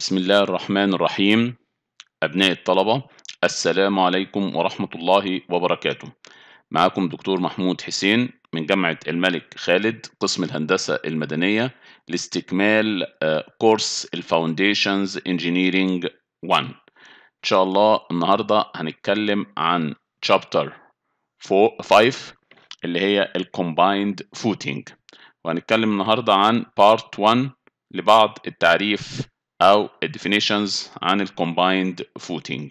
بسم الله الرحمن الرحيم أبناء الطلبة السلام عليكم ورحمة الله وبركاته معكم دكتور محمود حسين من جامعة الملك خالد قسم الهندسة المدنية لاستكمال كورس الفاونديشنز انجينيرينج 1 إن شاء الله النهاردة هنتكلم عن chapter 5 اللي هي الكومبايند فوتينج وهنتكلم النهاردة عن بارت 1 لبعض التعريف او definitions عن الcombined footing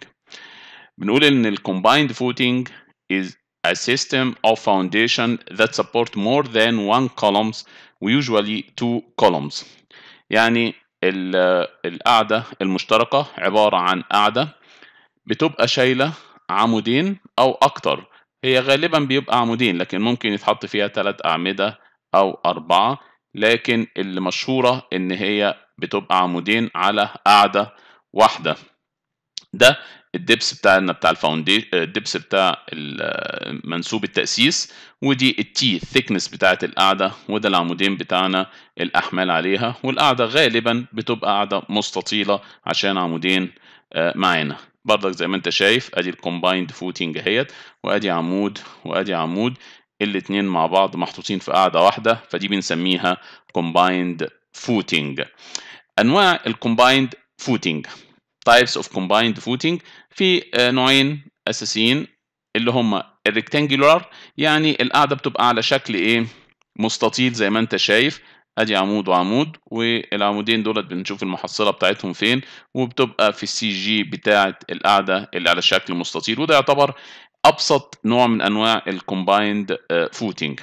بنقول ان combined footing is a system of foundation that support more than one columns usually two columns يعني القاعدة المشتركة عبارة عن قاعدة بتبقى شايلة عمودين أو أكتر هي غالبا بيبقى عمودين لكن ممكن يتحط فيها ثلاث أعمدة أو أربعة لكن اللي مشهورة إن هي بتبقى عمودين على قاعدة واحدة ده الدبس بتاعنا بتاع الفاونديشن الدبس بتاع منسوب التأسيس ودي التي الثيكنس بتاعت القاعدة وده العمودين بتاعنا الأحمال عليها والقاعدة غالبا بتبقى قاعدة مستطيلة عشان عمودين آه، معانا برضك زي ما انت شايف ادي الكومبايند فوتنج اهيت وادي عمود وادي عمود الاتنين مع بعض محطوطين في قاعدة واحدة فدي بنسميها كومبايند فوتنج انواع الكومبايند فوتنج تايبس اوف كومبايند فوتنج في آه، نوعين اساسيين اللي هم الريكتانجولار يعني القاعده بتبقى على شكل ايه مستطيل زي ما انت شايف ادي عمود وعمود والعمودين دولت بنشوف المحصله بتاعتهم فين وبتبقى في السي جي بتاعه القاعده اللي على شكل مستطيل وده يعتبر ابسط نوع من انواع الكومبايند آه، فوتنج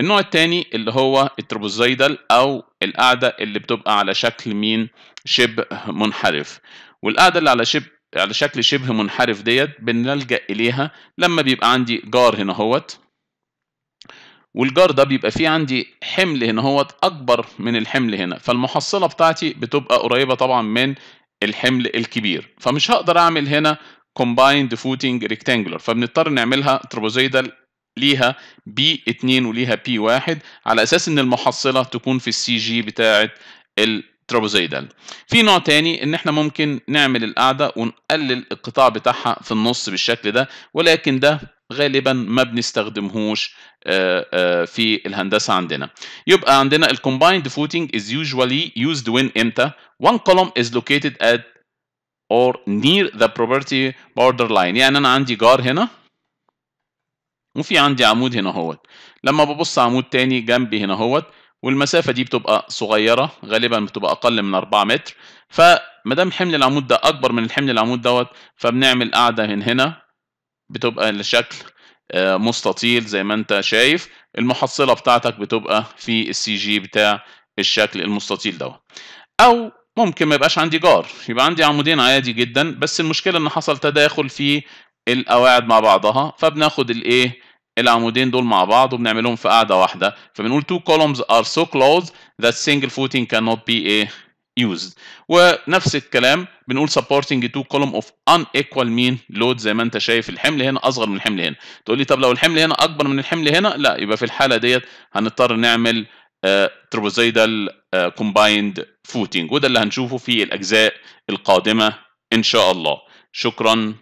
النوع الثاني اللي هو التروبوزايدال او القاعده اللي بتبقى على شكل مين شبه منحرف والقاعده اللي على شبه على شكل شبه منحرف ديت بنلجا اليها لما بيبقى عندي جار هنا هوت والجار ده بيبقى فيه عندي حمل هنا هوت اكبر من الحمل هنا فالمحصله بتاعتي بتبقى قريبه طبعا من الحمل الكبير فمش هقدر اعمل هنا كومبايند فوتنج ريكتانجلر فبنضطر نعملها ترابوزيدال ليها بي 2 وليها بي 1 على اساس ان المحصله تكون في السي جي بتاعه الترابوزيدال في نوع تاني ان احنا ممكن نعمل القاعده ونقلل القطاع بتاعها في النص بالشكل ده ولكن ده غالبا ما بنستخدمهوش آه، آه، في الهندسه عندنا يبقى عندنا الكومبايند فوتنج از usually يوزد وين امتى one column is located at or near the property borderline يعني انا عندي جار هنا وفي عندي عمود هنا اهوت لما ببص عمود تاني جنبي هنا اهوت والمسافه دي بتبقى صغيره غالبا بتبقى اقل من 4 متر فما دام حمل العمود ده اكبر من الحمل العمود دوت فبنعمل قاعده من هنا بتبقى لشكل آه، مستطيل زي ما انت شايف المحصله بتاعتك بتبقى في السي جي بتاع الشكل المستطيل دوت او ممكن ما يبقاش عندي جار يبقى عندي عمودين عادي جدا بس المشكله ان حصل تداخل في القواعد مع بعضها فبناخد الايه العمودين دول مع بعض وبنعملهم في قاعده واحده فبنقول two columns are so close that single footing cannot be ايه used ونفس الكلام بنقول supporting two columns of unequal mean load زي ما انت شايف الحمل هنا اصغر من الحمل هنا تقول لي طب لو الحمل هنا اكبر من الحمل هنا لا يبقى في الحاله ديت هنضطر نعمل تربوزيدال كومبايند فوتينج وده اللي هنشوفه في الأجزاء القادمة إن شاء الله شكرا